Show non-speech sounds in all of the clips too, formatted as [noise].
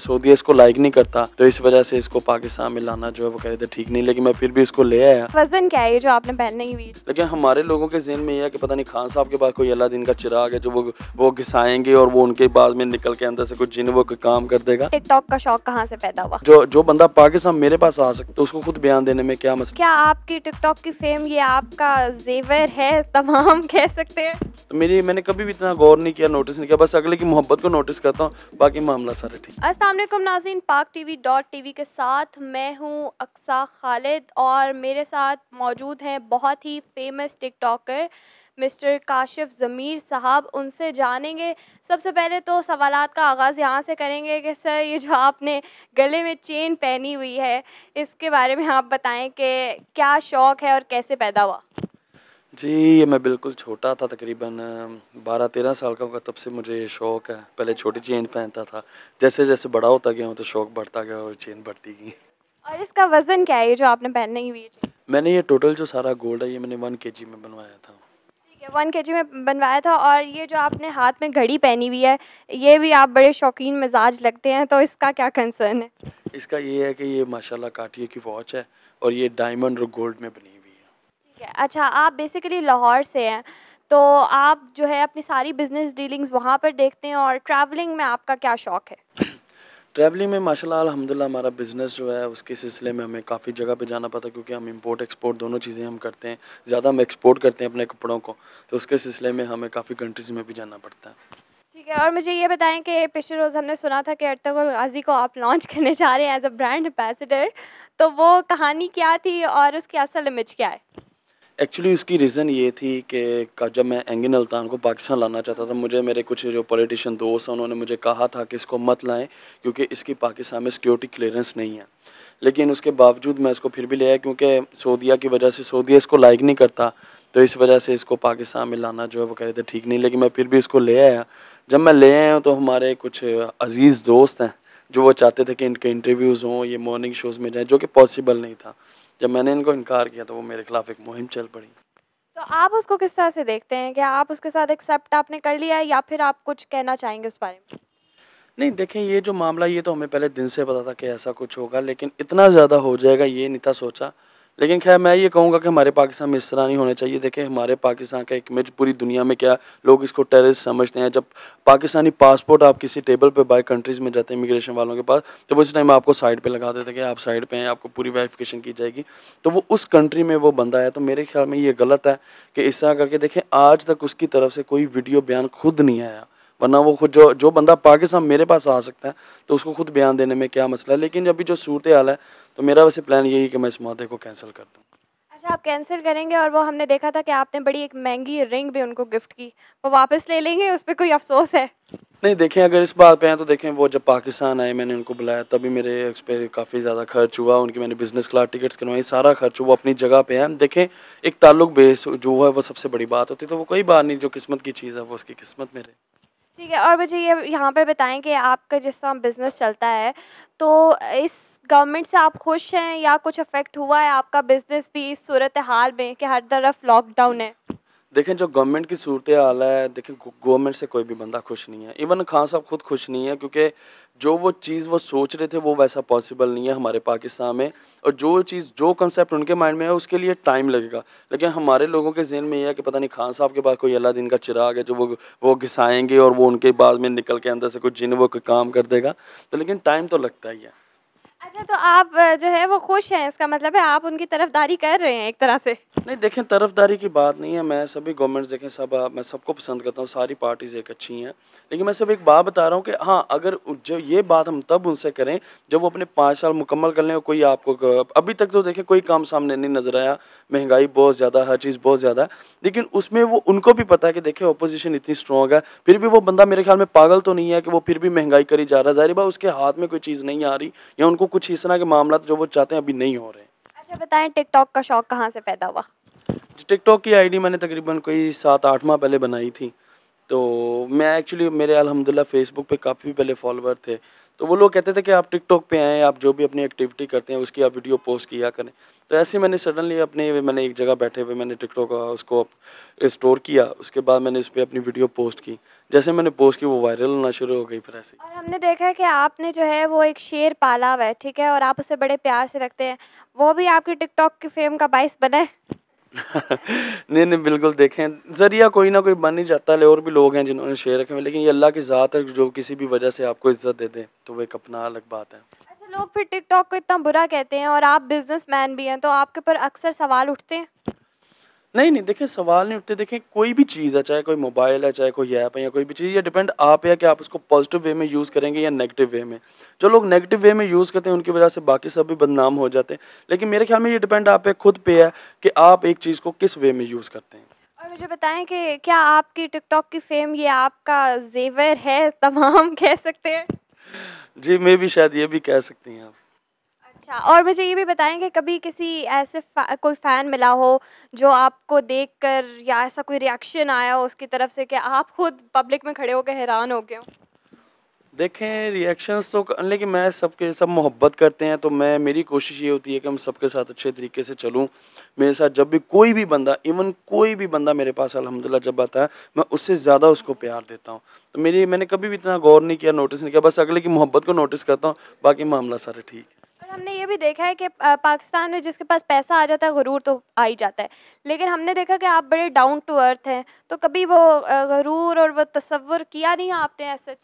Saudi इसको like नहीं करता तो इस वजह से इसको पाकिस्तान में लाना जो है वो कह रहे थे ठीक नहीं लेकिन मैं फिर भी इसको ले आया वजन क्या है जो आपने पहनने की हुई लेकिन हमारे लोगों के जहन में यह है कि पता नहीं खान साहब के पास कोई अल्लाह दिन का चिराग है जो वो वो घिसाएंगे और वो उनके बाद में निकल के अंदर से कुछ जिन वो काम कर देगा टिकटॉक का शौक कहाँ से पैदा हुआ जो जो बंदा पाकिस्तान मेरे पास आ सकता है तो उसको खुद बयान देने में क्या मसला क्या आपकी टिकटॉक की फेम ये आपका जेवर है तमाम कह सकते हैं तो मेरी मैंने कभी भी इतना गौर नहीं किया नोटिस नहीं किया बस अगले की मोहब्बत को नोटिस करता हूँ बाकी मामला सारा ठीक Aslam Nazeen Pak T V dot T V के साथ मैं हूँ अक्सा खालिद और मेरे साथ मौजूद हैं बहुत ही famous TikToker mister Kashif Zameer साहब उनसे जानेंगे सबसे पहले तो सवाल का आगाज़ यहाँ से करेंगे कि सर ये जो आपने गले में चेन पहनी हुई है इसके बारे में आप बताएं कि क्या शौक़ है और कैसे पैदा हुआ जी, ये मैं बिल्कुल छोटा था तकरीबन 12-13 साल का होगा तब से मुझे ये शौक है। पहले छोटी चेन पहनता था, जैसे-जैसे बड़ा होता गया हूँ तो शौक बढ़ता गया और चेन बढ़ती गई। और इसका वज़न क्या है ये जो आपने पहनी हुई है मैंने ये टोटल जो सारा गोल्ड है ये मैंने के जी में बनवाया था। ठीक है 1 में बनवाया था और ये जो आपने हाथ में घड़ी पहनी हुई है, ये भी आप बड़े शौकीन मिज़ाज लगते हैं तो इसका क्या कंसर्न है? इसका ये है कि ये माशाल्लाह काटिए की वॉच है और ये डायमंड और गोल्ड में बनी है अच्छा आप बेसिकली लाहौर से हैं तो आप जो है अपनी सारी बिजनेस डीलिंग्स वहाँ पर देखते हैं और ट्रैवलिंग में आपका क्या शौक है ट्रैवलिंग में माशाल्लाह अलहमदिल्ला हमारा बिज़नेस जो है उसके सिलसिले में हमें काफ़ी जगह पे जाना पड़ता है क्योंकि हम इंपोर्ट एक्सपोर्ट दोनों चीज़ें हम करते हैं ज़्यादा हम एक्सपोर्ट करते हैं अपने कपड़ों को तो उसके सिलसिले में हमें काफ़ी कंट्रीज़ में भी जाना पड़ता है ठीक है और मुझे ये बताएं कि पिछले रोज़ हमने सुना था कि अर्तगुल गाजी को आप लॉन्च [laughs] करने जा रहे हैं एज अ ब्रांड एम्बेसडर तो वो कहानी क्या थी और उसकी असल इमेज क्या है एक्चुअली उसकी रीज़न ये थी कि जब मैं एंगिन अल्तान को पाकिस्तान लाना चाहता था मुझे मेरे कुछ जो पॉलिटिशियन दोस्त हैं उन्होंने मुझे कहा था कि इसको मत लाएं क्योंकि इसकी पाकिस्तान में सिक्योरिटी क्लियरेंस नहीं है लेकिन उसके बावजूद मैं इसको फिर भी ले आया क्योंकि सऊदिया की वजह से सऊदिया इसको लाइक नहीं करता तो इस वजह से इसको पाकिस्तान में लाना जो है वो कह रहे थे ठीक नहीं लेकिन मैं फिर भी इसको ले आया जब मैं ले आया तो हमारे कुछ अज़ीज़ दोस्त हैं जो वो चाहते थे कि इनके इंटरव्यूज़ हों ये मॉर्निंग शोज़ में जाएँ जो कि पॉसिबल नहीं था जब मैंने इनको इनकार किया तो वो मेरे खिलाफ एक मुहिम चल पड़ी तो आप उसको किस तरह से देखते हैं कि आप उसके साथ एक्सेप्ट आपने कर लिया है या फिर आप कुछ कहना चाहेंगे उस बारे में नहीं देखें ये जो मामला ये तो हमें पहले दिन से पता था कि ऐसा कुछ होगा लेकिन इतना ज़्यादा हो जाएगा ये नहीं था सोचा लेकिन खैर मैं ये कहूँगा कि हमारे पाकिस्तान में इस तरह नहीं होना चाहिए देखें हमारे पाकिस्तान का एक इमेज पूरी दुनिया में क्या लोग इसको टेररिस्ट समझते हैं जब पाकिस्तानी पासपोर्ट आप किसी टेबल पे बाय कंट्रीज़ में जाते हैं इमिग्रेशन वालों के पास तो उस टाइम आपको साइड पे लगा देते हैं कि आप साइड पर हैं आपको पूरी वेरिफिकेशन की जाएगी तो वो उस कंट्री में वो बंदा है तो मेरे ख्याल में ये गलत है कि इस तरह करके देखें आज तक उसकी तरफ से कोई वीडियो बयान खुद नहीं आया वरना वो खुद जो जो बंदा पाकिस्तान मेरे पास आ सकता है तो उसको खुद बयान देने में क्या मसला है लेकिन अभी जो सूरत हाल है तो मेरा वैसे प्लान यही है कि मैं इस माहे को कैंसिल कर दूँ अच्छा आप कैंसिल करेंगे और वो हमने देखा था कि आपने बड़ी एक महंगी रिंग भी उनको गिफ्ट की वो वापस ले लेंगे उस पर कोई अफसोस है नहीं देखें अगर इस बात पे हैं तो देखें वो जब पाकिस्तान आए मैंने उनको बुलाया तभी मेरे उस पर काफ़ी ज़्यादा खर्च हुआ उनकी मैंने बिज़नेस क्लास टिकट्स करवाई सारा खर्च वो अपनी जगह पे है देखें एक ताल्लुक बेस जो है वो सबसे बड़ी बात होती है तो वो कोई बात नहीं जो किस्मत की चीज़ है वो उसकी किस्मत में रहे ठीक है और मुझे ये यहाँ पर बताएं कि आपका जिस तरह बिज़नेस चलता है तो इस गवर्नमेंट से आप खुश हैं या कुछ अफेक्ट हुआ है आपका बिज़नेस भी इस सूरत हाल में कि हर तरफ लॉकडाउन है देखें जो गवर्नमेंट की सूरत हाल है देखें गवर्नमेंट से कोई भी बंदा खुश नहीं है इवन खान साहब खुद खुश नहीं है क्योंकि जो वो चीज़ वो सोच रहे थे वो वैसा पॉसिबल नहीं है हमारे पाकिस्तान में और जो चीज़ जो कंसेप्ट उनके माइंड में है उसके लिए टाइम लगेगा लेकिन हमारे लोगों के जहन में यह है कि पता नहीं खान साहब के पास कोई अल्लाह दिन का चिराग है जो वो वो घिसाएँगे और वो उनके बाद में निकल के अंदर से कुछ जिन वो काम कर देगा तो लेकिन टाइम तो लगता ही है अच्छा तो आप जो है वो खुश हैं इसका मतलब है आप उनकी तरफदारी कर रहे हैं एक तरह से नहीं देखें तरफदारी की बात नहीं है मैं सभी गवर्नमेंट्स देखें सब मैं सबको पसंद करता हूँ सारी पार्टीज एक अच्छी हैं लेकिन मैं सिर्फ एक बात बता रहा हूँ कि हाँ अगर जो ये बात हम तब उनसे करें जब वो अपने पाँच साल मुकम्मल कर लें और कोई आपको अभी तक तो देखें कोई काम सामने नहीं नजर आया महंगाई बहुत ज़्यादा हर चीज़ बहुत ज़्यादा लेकिन उसमें वो उनको भी पता है कि देखें अपोजिशन इतनी स्ट्रॉग है फिर भी वो बंदा मेरे ख्याल में पागल तो नहीं है कि वो फिर भी महंगाई करी जा रहा है जाहिर उसके हाथ में कोई चीज़ नहीं आ रही या उनको कुछ इस तरह के मामला तो जो वो चाहते हैं अभी नहीं हो रहे अच्छा बताएं टिकटॉक का शौक कहाँ से पैदा हुआ टिकटॉक की आईडी मैंने तकरीबन कोई सात आठ माह पहले बनाई थी तो मैं एक्चुअली मेरे अलहमदिल्ला फेसबुक पे काफ़ी पहले फॉलोअर थे तो वो लोग कहते थे कि आप टिकटॉक पे आएँ आप जो भी अपनी एक्टिविटी करते हैं उसकी आप वीडियो पोस्ट किया करें तो ऐसे मैंने सडनली अपने मैंने एक जगह बैठे हुए मैंने टिकटॉक का उसको स्टोर किया उसके बाद मैंने उस पर अपनी वीडियो पोस्ट की जैसे मैंने पोस्ट की वो वायरल होना शुरू हो गई फिर ऐसे और हमने देखा है कि आपने जो है वो एक शेर पाला हुआ है ठीक है और आप उसे बड़े प्यार से रखते हैं वो भी आपकी टिकटॉक की फेम का बाइस बने नहीं नहीं बिल्कुल देखें ज़रिया कोई ना कोई बन ही जाता है और भी लोग हैं जिन्होंने शेयर रखे हैं लेकिन ये अल्लाह की ज़ात है जो किसी भी वजह से आपको इज्जत दे दे तो वो एक अपना अलग बात है अच्छा लोग फिर टिकटॉक को इतना बुरा कहते हैं और आप बिजनेसमैन भी हैं तो आपके पर अक्सर सवाल उठते हैं नहीं, नहीं देखिए सवाल नहीं उठते देखिए कोई भी चीज़ है, चाहे कोई मोबाइल है, चाहे कोई ऐप है या कोई भी चीज़ ये डिपेंड आप है कि आप उसको पॉजिटिव वे में यूज़ करेंगे या नेगेटिव वे में। जो लोग नेगेटिव वे में यूज़ करते हैं उनकी वजह से बाकी सब भी बदनाम हो जाते हैं। लेकिन मेरे ख्याल में ये डिपेंड आप पे खुद पे है कि आप एक चीज़ को किस वे में यूज़ करते हैं। और मुझे बताएँ कि क्या आपकी टिकटॉक की फ़ेम ये आपका ज़ेवर है तमाम कह सकते हैं? जी, मे भी शायद ये भी कह सकती हैं आप। अच्छा और मुझे ये भी बताएं कि कभी किसी ऐसे फा, कोई फ़ैन मिला हो जो आपको देख कर या ऐसा कोई रिएक्शन आया हो उसकी तरफ से कि आप खुद पब्लिक में खड़े होकर हैरान हो गए देखें रिएक्शंस तो लेकिन मैं सबके सब मोहब्बत करते हैं तो मैं मेरी कोशिश ये होती है कि हम सबके साथ अच्छे तरीके से चलूं मेरे साथ जब भी कोई भी बंदा इवन कोई भी बंदा मेरे पास अल्हम्दुलिल्लाह जब आता है मैं उससे ज़्यादा उसको प्यार देता हूं तो मेरी मैंने कभी भी इतना गौर नहीं किया नोटिस नहीं किया बस अगले की मोहब्बत को नोटिस करता हूँ बाकी मामला सारा ठीक है और हमने ये भी देखा है कि पाकिस्तान में जिसके पास पैसा आ जाता है गरूर तो आ ही जाता है लेकिन हमने देखा कि आप बड़े डाउन टू अर्थ हैं तो कभी वो गरूर और वो तस्वर किया नहीं आपने ऐसा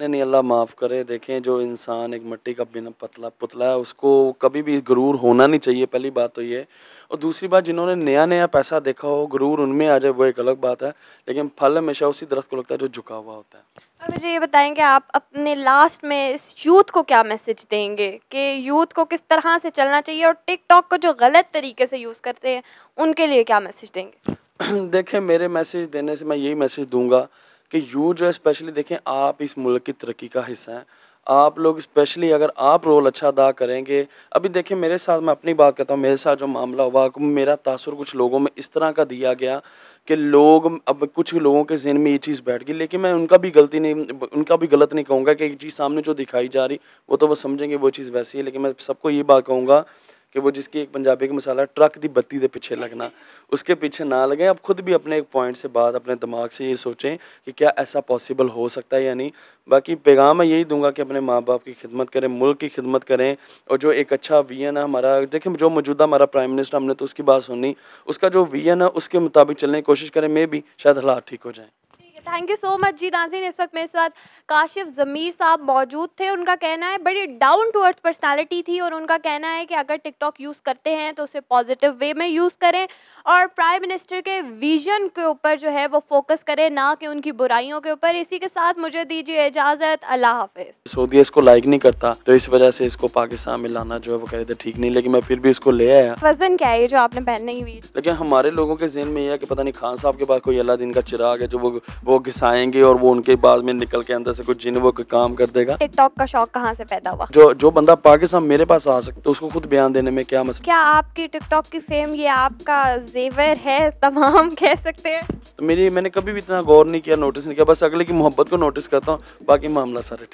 नहीं नहीं अल्लाह माफ़ करे देखें जो इंसान एक मिट्टी का बिना पतला पुतला है उसको कभी भी गुरूर होना नहीं चाहिए पहली बात तो ये और दूसरी बात जिन्होंने नया नया पैसा देखा हो गुरूर उनमें आ जाए वो एक अलग बात है लेकिन फल हमेशा उसी दरख्त को लगता है जो झुका हुआ होता है अब मुझे ये बताएंगे आप अपने लास्ट में इस यूथ को क्या मैसेज देंगे कि यूथ को किस तरह से चलना चाहिए और टिकटॉक को जो गलत तरीके से यूज़ करते हैं उनके लिए क्या मैसेज देंगे [clears throat] देखें मेरे मैसेज देने से मैं यही मैसेज दूंगा कि यूथ जो है स्पेशली देखें आप इस मुल्क की तरक्की का हिस्सा हैं आप लोग स्पेशली अगर आप रोल अच्छा अदा करेंगे अभी देखें मेरे साथ मैं अपनी बात करता हूँ मेरे साथ जो मामला हुआ मेरा तासर कुछ लोगों में इस तरह का दिया गया कि लोग अब कुछ लोगों के जहन में ये चीज़ बैठ गई लेकिन मैं उनका भी गलती नहीं उनका भी गलत नहीं कहूँगा कि ये चीज़ सामने जो दिखाई जा रही वो तो वो समझेंगे वो चीज़ वैसी है लेकिन मैं सबको ये बात कहूँगा कि वो जिसकी एक पंजाबी का मसाला ट्रक की बत्ती के पीछे लगना उसके पीछे ना लगें आप खुद भी अपने एक पॉइंट से बात अपने दिमाग से ये सोचें कि क्या ऐसा पॉसिबल हो सकता है या नहीं बाकी पैगाम मैं यही दूंगा कि अपने माँ बाप की खिदमत करें मुल्क की खिदमत करें और जो एक अच्छा वी एन है हमारा देखें जो मौजूदा हमारा प्राइम मिनिस्टर हमने तो उसकी बात सुनी उसका जो वी एन है उसके मुताबिक चलने की कोशिश करें मे भी शायद हालात ठीक हो जाएँ थैंक यू सो मच जी नाजीन इस वक्त मेरे साथ काशिफ ज़मीर साहब मौजूद थे उनका कहना है बड़ी डाउन टू अर्थ पर्सनैलिटी थी और उनका कहना है कि अगर टिकटॉक यूज़ करते हैं तो उसे पॉजिटिव वे में यूज़ करें और प्राइम मिनिस्टर के विजन के ऊपर जो है वो फोकस करें ना कि उनकी बुराइयों के ऊपर इसी के साथ मुझे दीजिए इजाज़त अल्लाह हाफिज सऊदी इसको लाइक नहीं करता तो इस वजह से इसको पाकिस्तान में लाना जो है वो कह रहे थे ठीक नहीं लेकिन मैं फिर भी इसको ले आया वजन क्या है जो आपने पहनने हुई लेकिन हमारे लोगों के जहन में यह है कि पता नहीं खान साहब के पास कोई अल्लाह दिन का चिराग है जो वो वो वो घिसाएंगे और वो उनके बाद में निकल के अंदर से कुछ जिन वो काम कर देगा टिकटॉक का शौक कहाँ से पैदा हुआ जो जो बंदा पाकिस्तान मेरे पास आ सकता तो है उसको खुद बयान देने में क्या मसला क्या आपकी टिकटॉक की फेम ये आपका जेवर है तमाम कह सकते हैं मेरी मैंने कभी भी इतना गौर नहीं किया नोटिस नहीं किया बस अगले की मोहब्बत को नोटिस करता हूँ बाकी मामला सारा